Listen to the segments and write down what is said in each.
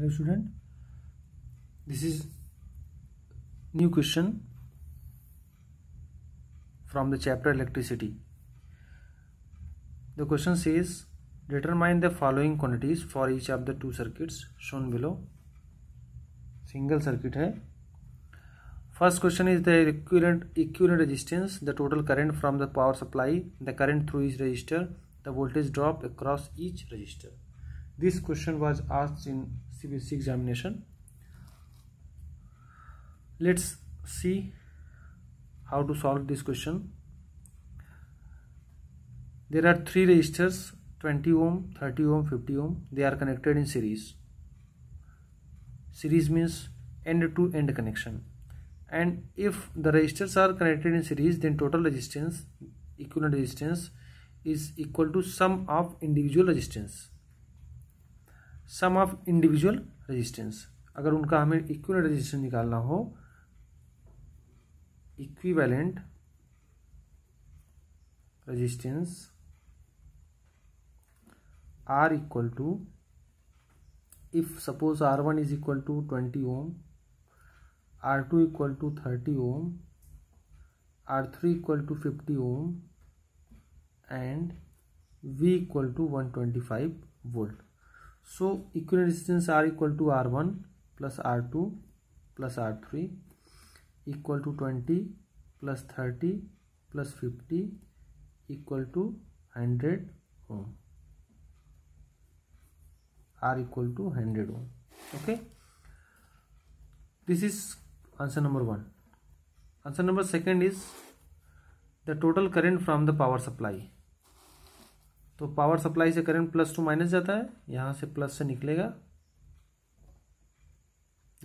hello student this is new question from the chapter electricity the question says determine the following quantities for each of the two circuits shown below single circuit here. First question is the equivalent equivalent resistance, the total current from the power supply, the current through each resistor, the voltage drop across each resistor this question was asked in CBC examination let's see how to solve this question there are three resistors 20 ohm 30 ohm 50 ohm they are connected in series series means end to end connection and if the resistors are connected in series then total resistance equivalent resistance is equal to sum of individual resistance sum of individual resistance अगर उनका हमें equal resistance निकालना हो equivalent resistance R equal to if suppose R one is equal to twenty ohm R two equal to thirty ohm R three equal to fifty ohm and V equal to one twenty five volt so equivalent resistance R equal to R1 plus R2 plus R3 equal to 20 plus 30 plus 50 equal to 100 ohm R equal to 100 ohm okay this is answer number one answer number second is the total current from the power supply तो power supply से current plus to minus जाता है यहां से plus से निकलेगा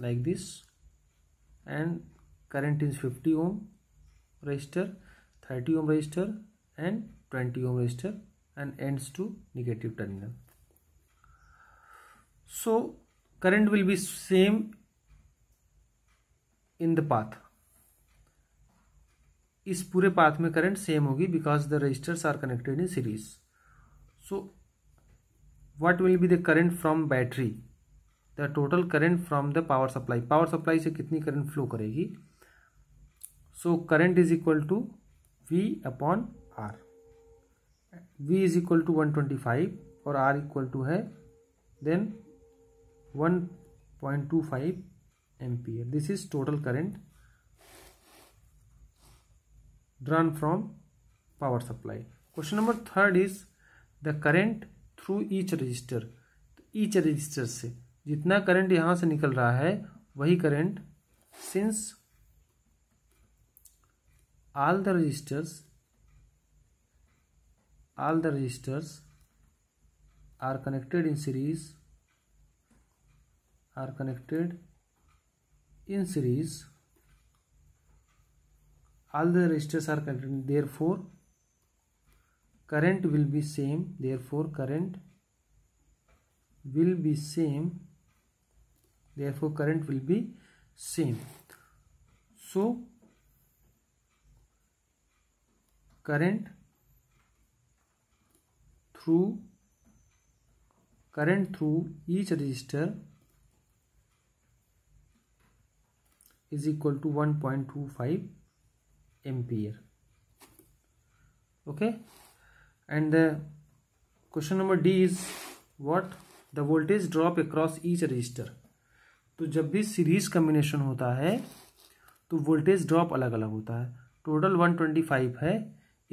like this and current is fifty ohm resistor thirty ohm resistor and twenty ohm resistor and ends to negative terminal so current will be same in the path इस पूरे पाथ में करंट सेम होगी because the resistors are connected in series so what will be the current from battery the total current from the power supply power supply से कितनी current flow करेगी so current is equal to v upon r v is equal to 125 और r equal to है then 1.25 ampere this is total current drawn from power supply question number third is the current through each resistor तो each resistor से जितना current यहां से निकल रहा है वही current since all the resistors all the resistors are connected in series are connected in series all the resistors are connected therefore current will be same therefore current will be same therefore current will be same so current through current through each resistor is equal to 1.25 ampere okay and the question number D is what the voltage drop across each resistor तो जब भी series combination होता है तो voltage drop अलग अलग होता है टोटल वन ट्वेंटी फाइव है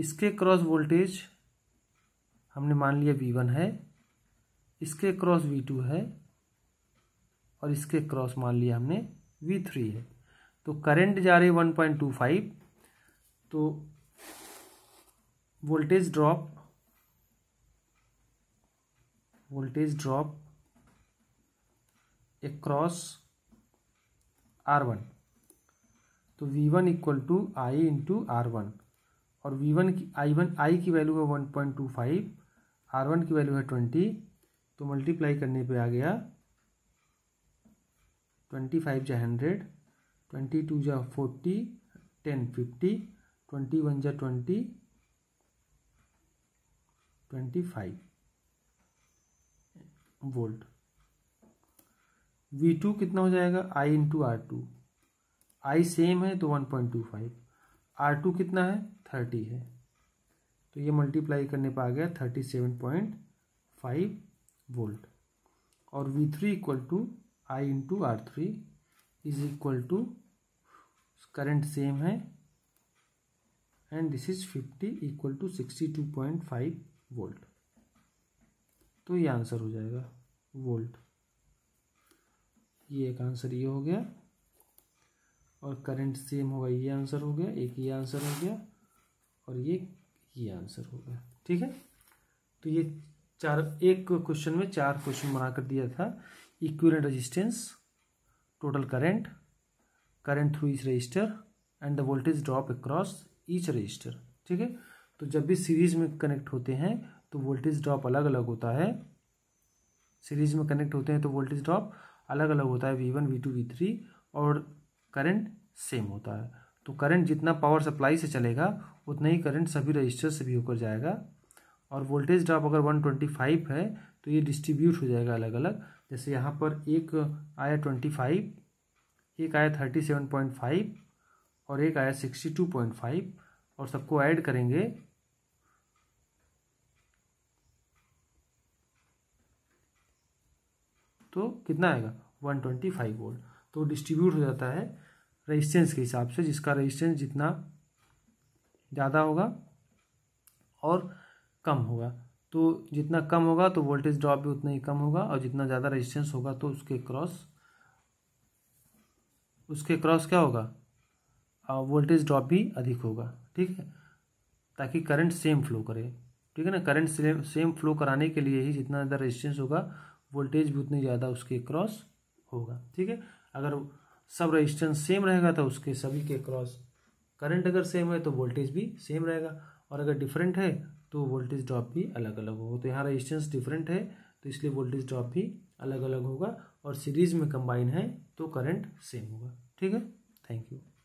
इसके क्रॉस वोल्टेज हमने मान लिया वी वन है इसके क्रॉस वी टू है और इसके क्रॉस मान लिया हमने वी थ्री है तो करंट जा रही वन पॉइंट टू फाइव तो voltage drop voltage drop across R one तो V one equal to I into R one और वी वन की आई वन आई की वैल्यू है one point two five R one की value है twenty तो multiply करने पे आ गया ट्वेंटी फाइव जा हंड्रेड ट्वेंटी टू जा forty ten fifty twenty one जा twenty twenty five volt V to कितना हो जाएगा I into R two I same है तो one point two five R two कितना है थर्टी है तो ये मल्टीप्लाई करने पर आ गया thirty seven point five volt और V three equal to I into R three is equal to current same है and this is fifty equal to sixty two point five volt तो ये आंसर हो जाएगा वोल्ट ये एक answer ये हो गया और करंट सेम होगा ये आंसर हो गया एक ये आंसर हो गया और ये ये आंसर हो गया ठीक है तो ये चार एक क्वेश्चन में चार क्वेश्चन बनाकर दिया था equivalent resistance total current current through each resistor and the voltage drop across each resistor ठीक है तो जब भी सीरीज में कनेक्ट होते हैं तो वोल्टेज ड्रॉप अलग अलग होता है सीरीज में कनेक्ट होते हैं तो वोल्टेज ड्रॉप अलग अलग होता है V one V two V three और करंट सेम होता है तो करंट जितना पावर सप्लाई से चलेगा उतना ही करंट सभी रजिस्टर से भी होकर जाएगा और वोल्टेज ड्रॉप अगर 125 है तो ये डिस्ट्रीब्यूट हो जाएगा अलग अलग जैसे यहाँ पर एक आया 25 एक आया 37.5 और एक आया 62.5 और सबको ऐड करेंगे तो कितना आएगा 125 वोल्ट तो डिस्ट्रीब्यूट हो जाता है रेजिस्टेंस के हिसाब से जिसका रेजिस्टेंस जितना ज़्यादा होगा और कम होगा तो जितना कम होगा तो वोल्टेज ड्रॉप भी उतना ही कम होगा और जितना ज़्यादा रेजिस्टेंस होगा तो उसके क्रॉस उसके क्रॉस क्या होगा वोल्टेज ड्रॉप भी अधिक होगा ठीक है ताकि करंट सेम फ्लो करे ठीक है ना करंट सेम फ्लो कराने के लिए ही जितना ज़्यादा रेजिस्टेंस होगा वोल्टेज भी उतनी ज़्यादा उसके क्रॉस होगा ठीक है अगर सब रेजिस्टेंस सेम रहेगा तो उसके सभी के क्रॉस करंट अगर सेम है तो वोल्टेज भी सेम रहेगा और अगर डिफरेंट है तो वोल्टेज ड्रॉप भी अलग अलग होगा तो यहाँ रजिस्टेंस डिफरेंट है तो इसलिए वोल्टेज ड्रॉप भी अलग अलग होगा और सीरीज में कंबाइन है तो करंट सेम होगा ठीक है थैंक यू